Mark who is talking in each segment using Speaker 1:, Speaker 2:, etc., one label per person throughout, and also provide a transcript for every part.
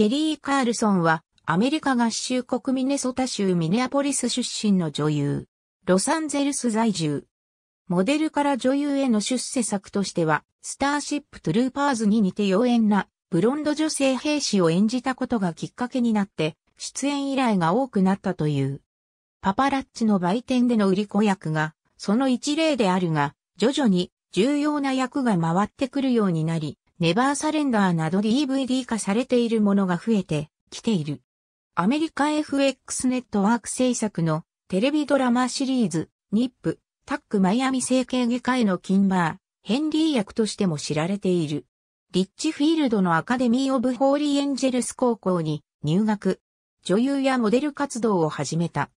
Speaker 1: ケリー・カールソンは、アメリカ合衆国ミネソタ州ミネアポリス出身の女優。ロサンゼルス在住。モデルから女優への出世作としては、スターシップ・トゥルーパーズに似て妖艶な、ブロンド女性兵士を演じたことがきっかけになって、出演依頼が多くなったという。パパラッチの売店での売り子役が、その一例であるが、徐々に重要な役が回ってくるようになり、ネバーサレンダーなど DVD 化されているものが増えてきている。アメリカ FX ネットワーク制作のテレビドラマシリーズ、ニップ、タックマイアミ整形外科へのキンバー、ヘンリー役としても知られている。リッチフィールドのアカデミー・オブ・ホーリー・エンジェルス高校に入学。女優やモデル活動を始めた。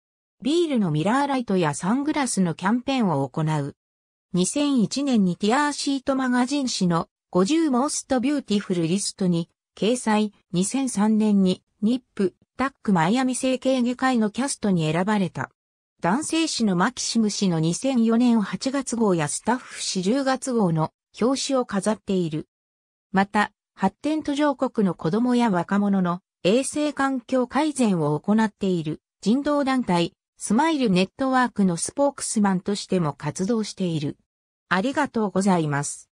Speaker 1: ビールのミラーライトやサングラスのキャンペーンを行う。2001年にティアーシートマガジン誌の50モ b ストビューティフルリストに、掲載、2003年に、ニップ、タックマイアミ整形外科医のキャストに選ばれた。男性誌のマキシム氏の2004年8月号やスタッフ誌10月号の表紙を飾っている。また、発展途上国の子供や若者の衛生環境改善を行っている人道団体、スマイルネットワークのスポークスマンとしても活動している。ありがとうございま
Speaker 2: す。